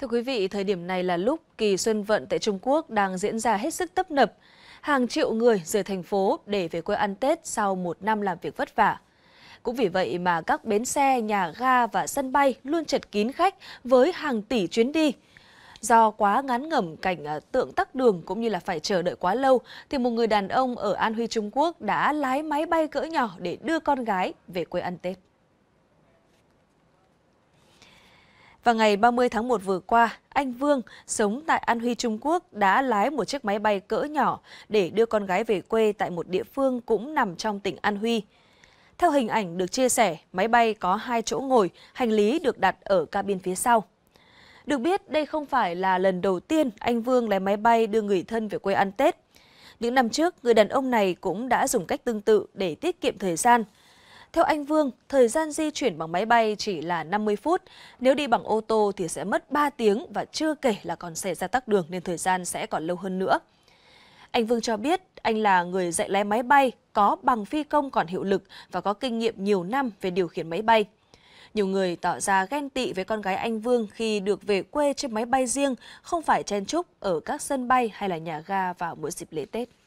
Thưa quý vị, thời điểm này là lúc kỳ xuân vận tại Trung Quốc đang diễn ra hết sức tấp nập. Hàng triệu người rời thành phố để về quê ăn Tết sau một năm làm việc vất vả. Cũng vì vậy mà các bến xe, nhà ga và sân bay luôn chật kín khách với hàng tỷ chuyến đi. Do quá ngán ngẩm cảnh à, tượng tắc đường cũng như là phải chờ đợi quá lâu, thì một người đàn ông ở An Huy Trung Quốc đã lái máy bay cỡ nhỏ để đưa con gái về quê ăn Tết. Vào ngày 30 tháng 1 vừa qua, anh Vương sống tại An Huy Trung Quốc đã lái một chiếc máy bay cỡ nhỏ để đưa con gái về quê tại một địa phương cũng nằm trong tỉnh An Huy. Theo hình ảnh được chia sẻ, máy bay có hai chỗ ngồi, hành lý được đặt ở cabin phía sau. Được biết, đây không phải là lần đầu tiên anh Vương lái máy bay đưa người thân về quê ăn Tết. Những năm trước, người đàn ông này cũng đã dùng cách tương tự để tiết kiệm thời gian – theo anh Vương, thời gian di chuyển bằng máy bay chỉ là 50 phút, nếu đi bằng ô tô thì sẽ mất 3 tiếng và chưa kể là còn xảy ra tắc đường nên thời gian sẽ còn lâu hơn nữa. Anh Vương cho biết anh là người dạy lái máy bay, có bằng phi công còn hiệu lực và có kinh nghiệm nhiều năm về điều khiển máy bay. Nhiều người tỏ ra ghen tị với con gái anh Vương khi được về quê trên máy bay riêng, không phải chen chúc ở các sân bay hay là nhà ga vào mỗi dịp lễ Tết.